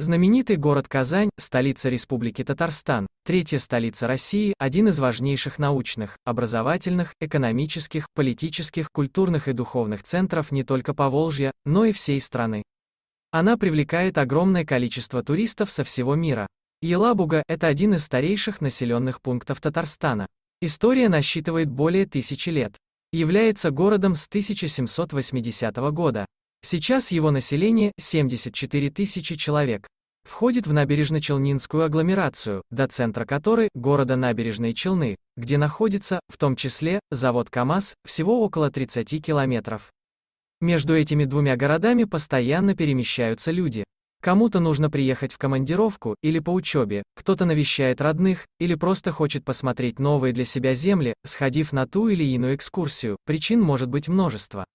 Знаменитый город Казань, столица Республики Татарстан, третья столица России, один из важнейших научных, образовательных, экономических, политических, культурных и духовных центров не только Поволжья, но и всей страны. Она привлекает огромное количество туристов со всего мира. Елабуга – это один из старейших населенных пунктов Татарстана. История насчитывает более тысячи лет. Является городом с 1780 года. Сейчас его население 74 тысячи человек. Входит в набережно-челнинскую агломерацию, до центра которой, города Набережные Челны, где находится, в том числе, завод КАМАЗ, всего около 30 километров. Между этими двумя городами постоянно перемещаются люди. Кому-то нужно приехать в командировку или по учебе, кто-то навещает родных, или просто хочет посмотреть новые для себя земли, сходив на ту или иную экскурсию, причин может быть множество.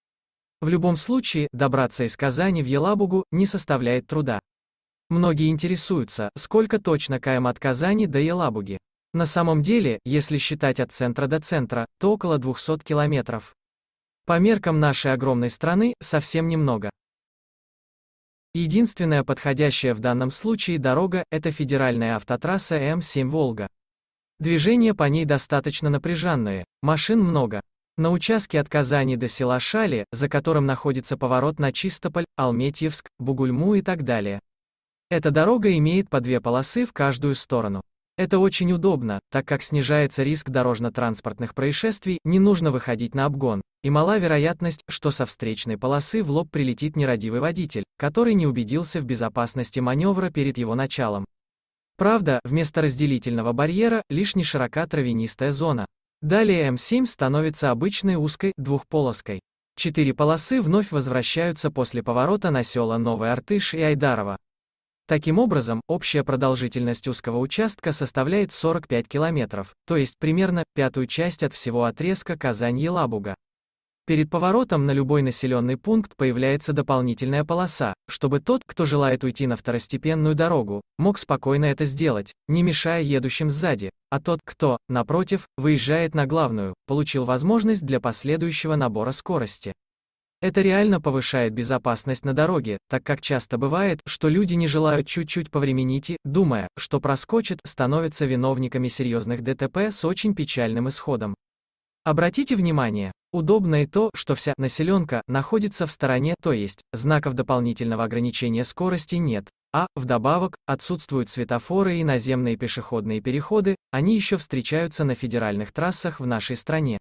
В любом случае, добраться из Казани в Елабугу не составляет труда. Многие интересуются, сколько точно км от Казани до Елабуги. На самом деле, если считать от центра до центра, то около 200 километров. По меркам нашей огромной страны, совсем немного. Единственная подходящая в данном случае дорога – это федеральная автотрасса М7 «Волга». Движение по ней достаточно напряженное, машин много. На участке от Казани до села Шали, за которым находится поворот на Чистополь, Алметьевск, Бугульму и так далее. Эта дорога имеет по две полосы в каждую сторону. Это очень удобно, так как снижается риск дорожно-транспортных происшествий, не нужно выходить на обгон, и мала вероятность, что со встречной полосы в лоб прилетит нерадивый водитель, который не убедился в безопасности маневра перед его началом. Правда, вместо разделительного барьера – лишь неширока травянистая зона. Далее М7 становится обычной узкой двухполоской. Четыре полосы вновь возвращаются после поворота на села Новый Артыш и Айдарова. Таким образом, общая продолжительность узкого участка составляет 45 километров, то есть примерно пятую часть от всего отрезка Казань-Елабуга. Перед поворотом на любой населенный пункт появляется дополнительная полоса, чтобы тот, кто желает уйти на второстепенную дорогу, мог спокойно это сделать, не мешая едущим сзади, а тот, кто, напротив, выезжает на главную, получил возможность для последующего набора скорости. Это реально повышает безопасность на дороге, так как часто бывает, что люди не желают чуть-чуть повременить и, думая, что проскочит, становятся виновниками серьезных ДТП с очень печальным исходом. Обратите внимание, Удобно и то, что вся населенка находится в стороне, то есть знаков дополнительного ограничения скорости нет, а, вдобавок, отсутствуют светофоры и наземные пешеходные переходы, они еще встречаются на федеральных трассах в нашей стране.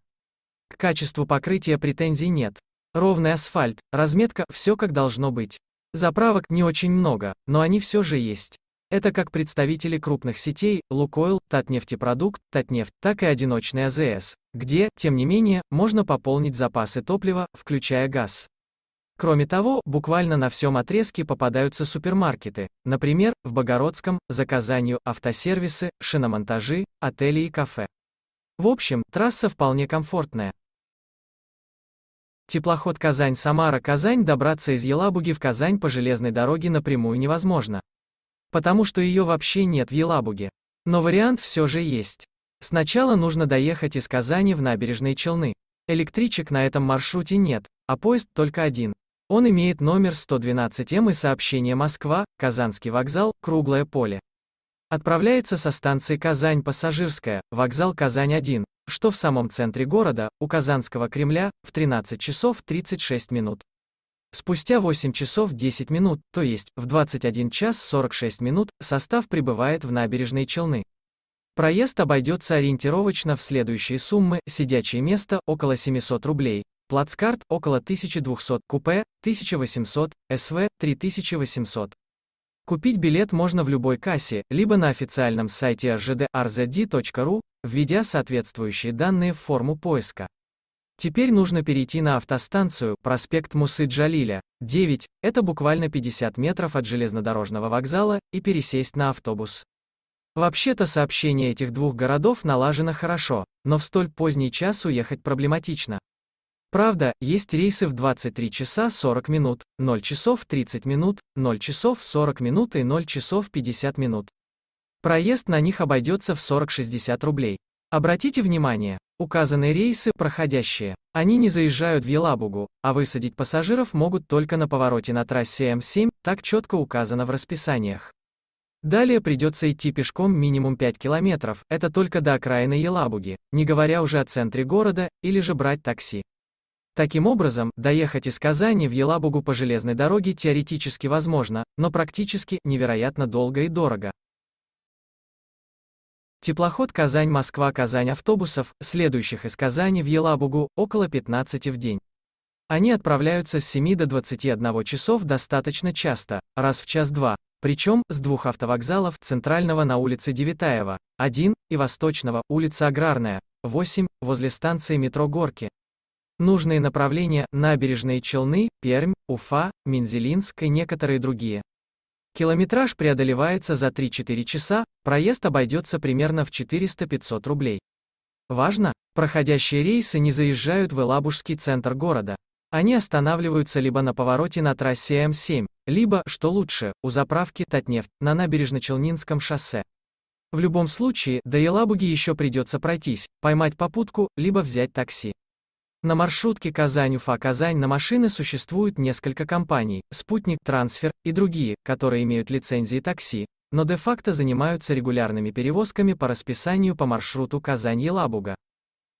К качеству покрытия претензий нет. Ровный асфальт, разметка, все как должно быть. Заправок не очень много, но они все же есть. Это как представители крупных сетей, Лукойл, Татнефтепродукт, Татнефть, так и одиночные АЗС, где, тем не менее, можно пополнить запасы топлива, включая газ. Кроме того, буквально на всем отрезке попадаются супермаркеты, например, в Богородском, за Казанью, автосервисы, шиномонтажи, отели и кафе. В общем, трасса вполне комфортная. Теплоход Казань-Самара-Казань добраться из Елабуги в Казань по железной дороге напрямую невозможно потому что ее вообще нет в Елабуге. Но вариант все же есть. Сначала нужно доехать из Казани в набережные Челны. Электричек на этом маршруте нет, а поезд только один. Он имеет номер 112М и сообщение «Москва», Казанский вокзал, Круглое поле. Отправляется со станции Казань-Пассажирская, вокзал Казань-1, что в самом центре города, у Казанского Кремля, в 13 часов 36 минут. Спустя 8 часов 10 минут, то есть в 21 час 46 минут, состав прибывает в набережные Челны. Проезд обойдется ориентировочно в следующие суммы, сидячее место – около 700 рублей, плацкарт – около 1200, купе – 1800, СВ – 3800. Купить билет можно в любой кассе, либо на официальном сайте rgdrzd.ru, введя соответствующие данные в форму поиска. Теперь нужно перейти на автостанцию, проспект Мусы Джалиля, 9, это буквально 50 метров от железнодорожного вокзала, и пересесть на автобус. Вообще-то сообщение этих двух городов налажено хорошо, но в столь поздний час уехать проблематично. Правда, есть рейсы в 23 часа 40 минут, 0 часов 30 минут, 0 часов 40 минут и 0 часов 50 минут. Проезд на них обойдется в 40-60 рублей. Обратите внимание, Указанные рейсы – проходящие. Они не заезжают в Елабугу, а высадить пассажиров могут только на повороте на трассе М7, так четко указано в расписаниях. Далее придется идти пешком минимум 5 километров, это только до окраины Елабуги, не говоря уже о центре города, или же брать такси. Таким образом, доехать из Казани в Елабугу по железной дороге теоретически возможно, но практически невероятно долго и дорого. Теплоход Казань-Москва-Казань автобусов, следующих из Казани в Елабугу, около 15 в день. Они отправляются с 7 до 21 часов достаточно часто, раз в час-два, причем с двух автовокзалов, центрального на улице Девитаева, 1, и восточного, улица Аграрная, 8, возле станции метро Горки. Нужные направления – набережные Челны, Пермь, Уфа, Мензелинск и некоторые другие. Километраж преодолевается за 3-4 часа, Проезд обойдется примерно в 400-500 рублей. Важно, проходящие рейсы не заезжают в Элабужский центр города. Они останавливаются либо на повороте на трассе М7, либо, что лучше, у заправки Татнефть на набережно-Челнинском шоссе. В любом случае, до Елабуги еще придется пройтись, поймать попутку, либо взять такси. На маршрутке Казань-Уфа-Казань на машины существует несколько компаний, «Спутник», «Трансфер» и другие, которые имеют лицензии такси, но де-факто занимаются регулярными перевозками по расписанию по маршруту Казань-Елабуга.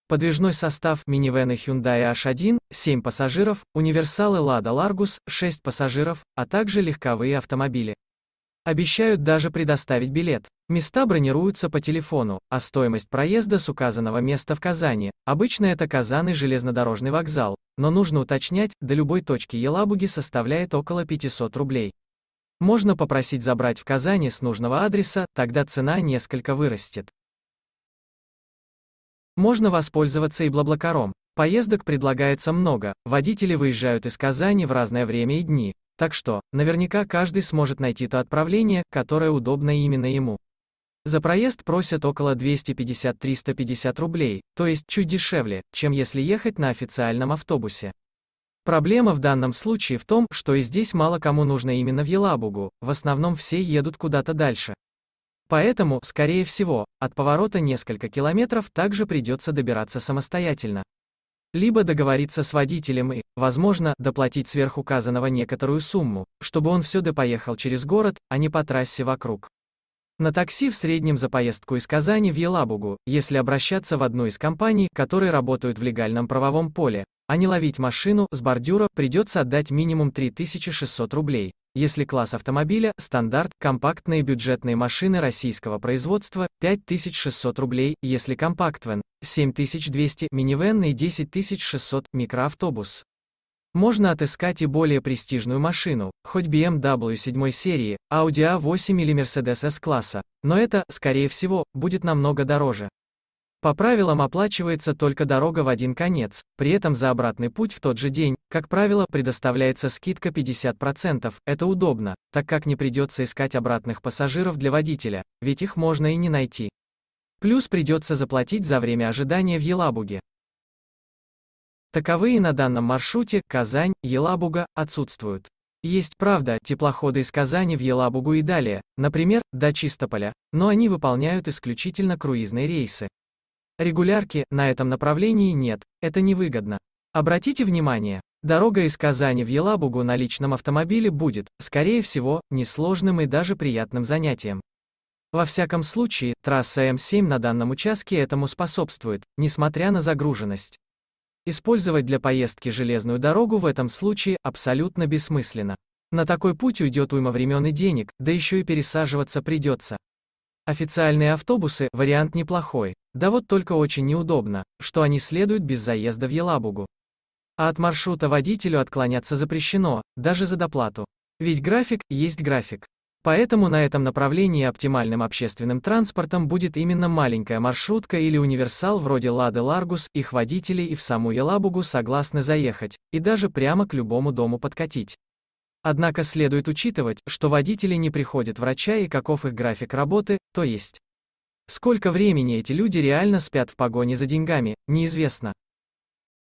Подвижной состав минивены Hyundai H1, 7 пассажиров, универсалы Lada Largus, 6 пассажиров, а также легковые автомобили. Обещают даже предоставить билет. Места бронируются по телефону, а стоимость проезда с указанного места в Казани, обычно это Казан и железнодорожный вокзал, но нужно уточнять, до любой точки Елабуги составляет около 500 рублей. Можно попросить забрать в Казани с нужного адреса, тогда цена несколько вырастет. Можно воспользоваться и Блаблакаром. Поездок предлагается много, водители выезжают из Казани в разное время и дни, так что, наверняка каждый сможет найти то отправление, которое удобно именно ему. За проезд просят около 250-350 рублей, то есть чуть дешевле, чем если ехать на официальном автобусе. Проблема в данном случае в том, что и здесь мало кому нужно именно в Елабугу, в основном все едут куда-то дальше. Поэтому, скорее всего, от поворота несколько километров также придется добираться самостоятельно. Либо договориться с водителем и, возможно, доплатить сверхуказанного некоторую сумму, чтобы он все таки поехал через город, а не по трассе вокруг. На такси в среднем за поездку из Казани в Елабугу, если обращаться в одну из компаний, которые работают в легальном правовом поле, а не ловить машину с бордюра придется отдать минимум 3600 рублей. Если класс автомобиля – стандарт, компактные бюджетные машины российского производства – 5600 рублей, если компактвен – 7200, минивэн и 10600, микроавтобус. Можно отыскать и более престижную машину, хоть BMW 7 эм серии, Audi A8 или Mercedes S-класса, но это, скорее всего, будет намного дороже. По правилам оплачивается только дорога в один конец, при этом за обратный путь в тот же день, как правило, предоставляется скидка 50%, это удобно, так как не придется искать обратных пассажиров для водителя, ведь их можно и не найти. Плюс придется заплатить за время ожидания в Елабуге. Таковые на данном маршруте, Казань, Елабуга, отсутствуют. Есть, правда, теплоходы из Казани в Елабугу и далее, например, до Чистополя, но они выполняют исключительно круизные рейсы. Регулярки на этом направлении нет, это невыгодно. Обратите внимание, дорога из Казани в Елабугу на личном автомобиле будет, скорее всего, несложным и даже приятным занятием. Во всяком случае, трасса М7 на данном участке этому способствует, несмотря на загруженность. Использовать для поездки железную дорогу в этом случае абсолютно бессмысленно. На такой путь уйдет уйма времен и денег, да еще и пересаживаться придется. Официальные автобусы – вариант неплохой, да вот только очень неудобно, что они следуют без заезда в Елабугу. А от маршрута водителю отклоняться запрещено, даже за доплату. Ведь график есть график. Поэтому на этом направлении оптимальным общественным транспортом будет именно маленькая маршрутка или универсал вроде Лады Ларгус, их водители и в саму Елабугу согласны заехать, и даже прямо к любому дому подкатить. Однако следует учитывать, что водители не приходят врача и каков их график работы, то есть. Сколько времени эти люди реально спят в погоне за деньгами, неизвестно.